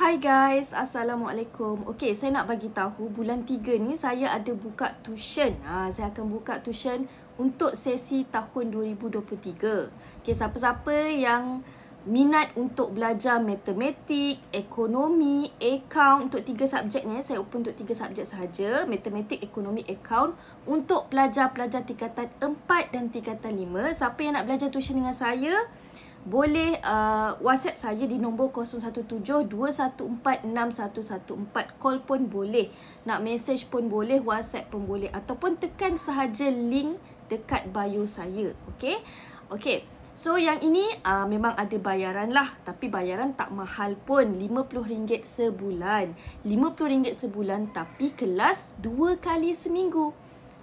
Hi guys, assalamualaikum. Okey, saya nak bagi tahu bulan 3 ni saya ada buka tuition. Ha, saya akan buka tuition untuk sesi tahun 2023. Okey, siapa-siapa yang minat untuk belajar matematik, ekonomi, account untuk tiga subjek ni, saya open untuk tiga subjek sahaja, matematik, ekonomi, account untuk pelajar-pelajar tingkatan 4 dan tingkatan 5. Siapa yang nak belajar tuition dengan saya, boleh uh, WhatsApp saya di nombor 017 214 6114 call pun boleh nak message pun boleh WhatsApp pun boleh ataupun tekan sahaja link dekat bio saya okay okay So yang ini uh, memang ada bayaran lah Tapi bayaran tak mahal pun RM50 sebulan RM50 sebulan tapi kelas 2 kali seminggu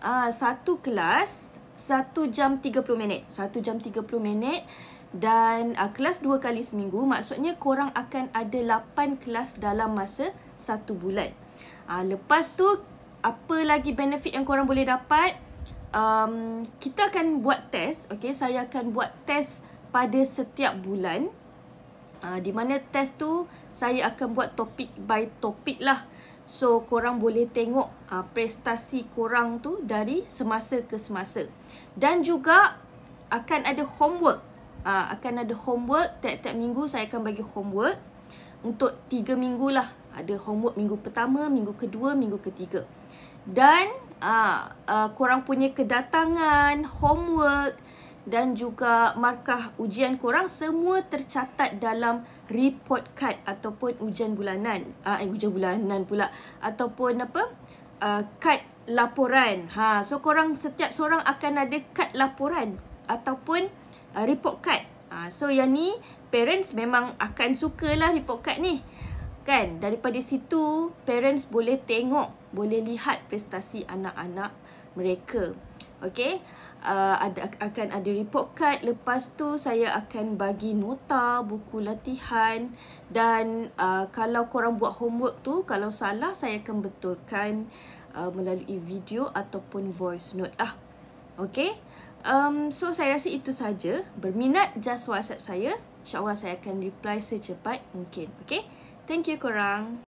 uh, Satu kelas satu jam tiga puluh minit. satu jam tiga puluh minit dan uh, kelas dua kali seminggu maksudnya korang akan ada lapan kelas dalam masa satu bulan. Uh, lepas tu apa lagi benefit yang korang boleh dapat? Um, kita akan buat test, okay? saya akan buat test pada setiap bulan. Uh, di mana test tu saya akan buat topik by topik lah. So korang boleh tengok uh, prestasi korang tu dari semasa ke semasa. Dan juga akan ada homework. Uh, akan ada homework tiap-tiap minggu saya akan bagi homework untuk 3 minggu lah. Ada homework minggu pertama, minggu kedua, minggu ketiga. Dan uh, uh, korang punya kedatangan, homework, uh, dan juga markah ujian korang semua tercatat dalam report card ataupun ujian bulanan ah uh, ujian bulanan pula ataupun apa ah, kad laporan ha so korang setiap seorang akan ada kad laporan ataupun uh, report card ah so yang ni parents memang akan sukalah report card ni kan daripada situ parents boleh tengok boleh lihat prestasi anak-anak mereka okay uh, ada akan ada report card lepas tu saya akan bagi nota buku latihan dan uh, kalau korang buat homework tu kalau salah saya akan betulkan uh, melalui video ataupun voice note ah okey um so saya rasa itu saja berminat just whatsapp saya insyaallah saya akan reply secepat mungkin okey thank you korang